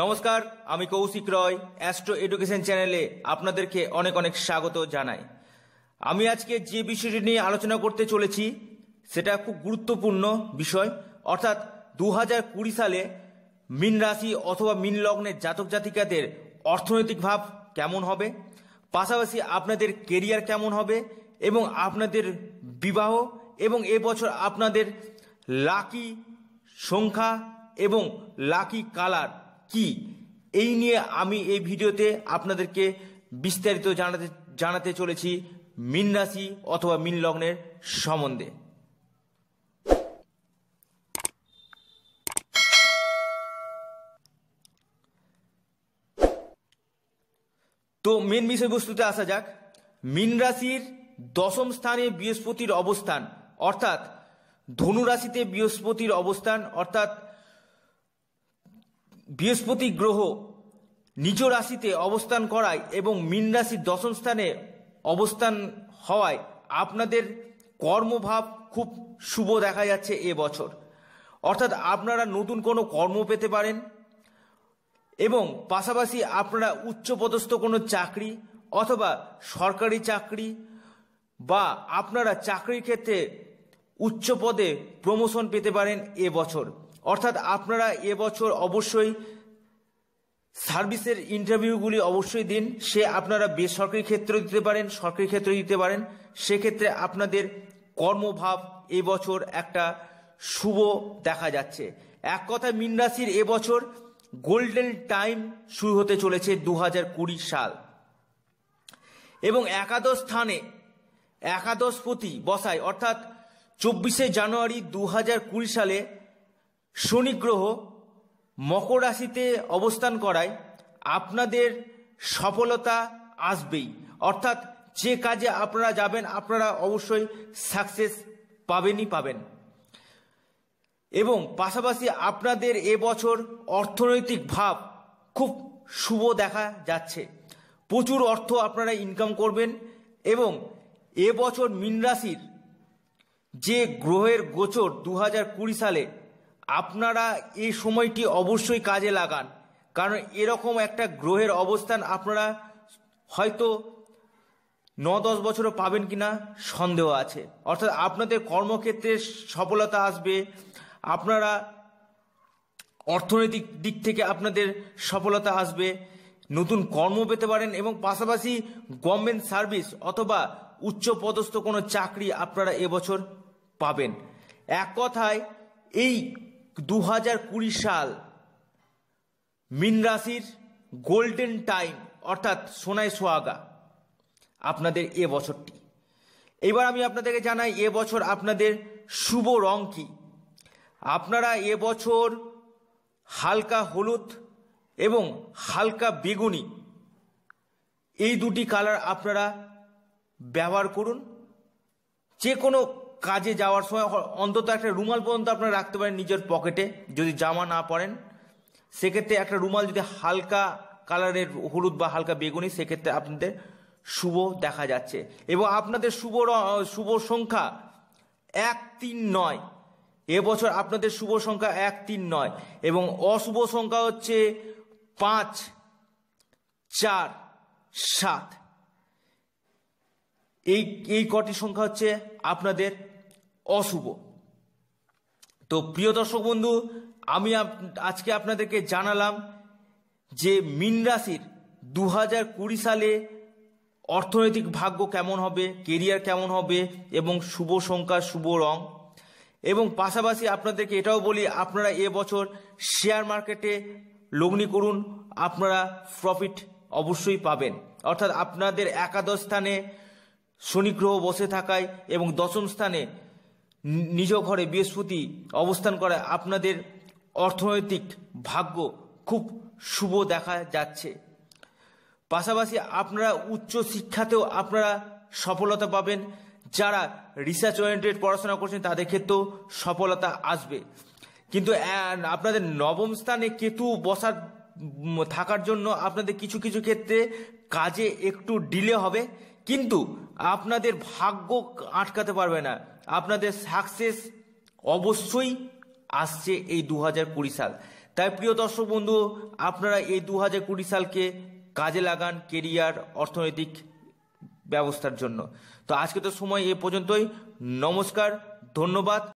নমস্কার আমি কৌশিক রয় astro education চ্যানেলে আপনাদেরকে অনেক অনেক স্বাগত জানাই আমি আজকে যে বিষয়টি নিয়ে আলোচনা করতে চলেছি সেটা খুব গুরুত্বপূর্ণ বিষয় অর্থাৎ দু হাজার কুড়ি সালে মিন রাশি অথবা মিন লগ্নের জাতক জাতিকাদের অর্থনৈতিক ভাব কেমন হবে পাশাপাশি আপনাদের কেরিয়ার কেমন হবে এবং আপনাদের বিবাহ এবং এবছর আপনাদের লাকি সংখ্যা এবং লাকি কালার কি এই নিয়ে আমি এই ভিডিওতে আপনাদেরকে বিস্তারিত জানাতে জানাতে চলেছি মিন রাশি অথবা মিন লগ্নের সম্বন্ধে তো মেন বিষয়বস্তুতে আসা যাক মিন রাশির দশম স্থানে বৃহস্পতির অবস্থান অর্থাৎ ধনু রাশিতে বৃহস্পতির অবস্থান অর্থাৎ বৃহস্পতি গ্রহ নিজ রাশিতে অবস্থান করায় এবং মীন রাশির দশম স্থানে অবস্থান হওয়ায় আপনাদের কর্মভাব খুব শুভ দেখা যাচ্ছে এ বছর অর্থাৎ আপনারা নতুন কোনো কর্ম পেতে পারেন এবং পাশাপাশি আপনারা উচ্চপদস্থ কোনো চাকরি অথবা সরকারি চাকরি বা আপনারা চাকরির ক্ষেত্রে উচ্চ পদে প্রমোশন পেতে পারেন এ বছর অর্থাৎ আপনারা এবছর অবশ্যই সার্ভিসের ইন্টারভিউগুলি অবশ্যই দিন সে আপনারা বেসরকারি ক্ষেত্র দিতে পারেন সরকারি ক্ষেত্রে দিতে পারেন সেক্ষেত্রে আপনাদের কর্মভাব এবছর একটা শুভ দেখা যাচ্ছে এক কথা মিন রাশির এবছর গোল্ডেন টাইম শুরু হতে চলেছে দু সাল এবং একাদশ স্থানে একাদশপতি বসায় অর্থাৎ চব্বিশে জানুয়ারি দু সালে শনি গ্রহ মকর রাশিতে অবস্থান করায় আপনাদের সফলতা আসবেই অর্থাৎ যে কাজে আপনারা যাবেন আপনারা অবশ্যই সাকসেস পাবেনই পাবেন এবং পাশাপাশি আপনাদের এবছর অর্থনৈতিক ভাব খুব শুভ দেখা যাচ্ছে প্রচুর অর্থ আপনারা ইনকাম করবেন এবং এবছর মীন রাশির যে গ্রহের গোচর দু সালে আপনারা এই সময়টি অবশ্যই কাজে লাগান কারণ এরকম একটা গ্রহের অবস্থান আপনারা হয়তো ন দশ বছরও পাবেন কি না সন্দেহ আছে অর্থাৎ আপনাদের কর্মক্ষেত্রে সফলতা আসবে আপনারা অর্থনৈতিক দিক থেকে আপনাদের সফলতা আসবে নতুন কর্ম পেতে পারেন এবং পাশাপাশি গভর্নমেন্ট সার্ভিস অথবা উচ্চ পদস্থ কোনো চাকরি আপনারা এবছর পাবেন এক কথায় এই দু হাজার কুড়ি সাল মিন রাশির গোল্ডেন টাইম অর্থাৎ সোনায় সোয়াগা আপনাদের এ বছরটি এবার আমি আপনাদেরকে জানাই এ বছর আপনাদের শুভ রং কী আপনারা এ বছর হালকা হলুদ এবং হালকা বেগুনি এই দুটি কালার আপনারা ব্যবহার করুন যে কোনো কাজে যাওয়ার সময় অন্তত একটা রুমাল পর্যন্ত আপনারা রাখতে পারেন নিজের পকেটে যদি জামা না পরেন সেক্ষেত্রে একটা রুমাল যদি হালকা কালারের হলুদ বা হালকা বেগুনি সেক্ষেত্রে আপনাদের শুভ দেখা যাচ্ছে এবং আপনাদের শুভ শুভ সংখ্যা এক তিন নয় এবছর আপনাদের শুভ সংখ্যা এক তিন নয় এবং অশুভ সংখ্যা হচ্ছে পাঁচ চার সাত এই এই কটি সংখ্যা হচ্ছে আপনাদের অশুভ তো প্রিয় দর্শক বন্ধু আমি আজকে আপনাদেরকে জানালাম যে মিন রাশির দু হাজার কুড়ি সালে অর্থনৈতিক ভাগ্য কেমন হবে কেরিয়ার কেমন হবে এবং শুভ সংখ্যা শুভ রং এবং পাশাপাশি আপনাদেরকে এটাও বলি আপনারা এবছর শেয়ার মার্কেটে লগ্নি করুন আপনারা প্রফিট অবশ্যই পাবেন অর্থাৎ আপনাদের একাদশ স্থানে শনিগ্রহ বসে থাকায় এবং দশম স্থানে নিজ ঘরে বৃহস্পতি অবস্থান করায় আপনাদের অর্থনৈতিক ভাগ্য খুব শুভ দেখা যাচ্ছে পাশাপাশি আপনারা উচ্চ শিক্ষাতেও আপনারা সফলতা পাবেন যারা রিসার্চ ওরিয়েন্টেড পড়াশোনা করছেন তাদের ক্ষেত্রেও সফলতা আসবে কিন্তু আপনাদের নবম স্থানে কেতু বসার থাকার জন্য আপনাদের কিছু কিছু ক্ষেত্রে কাজে একটু ডিলে হবে কিন্তু আপনাদের ভাগ্য আটকাতে পারবে না আপনাদের সাকসেস অবশ্যই আসছে এই দু হাজার কুড়ি সাল তাই প্রিয় দর্শক বন্ধু আপনারা এই দু হাজার কুড়ি সালকে কাজে লাগান কেরিয়ার অর্থনৈতিক ব্যবস্থার জন্য তো আজকে তো সময় এ পর্যন্তই নমস্কার ধন্যবাদ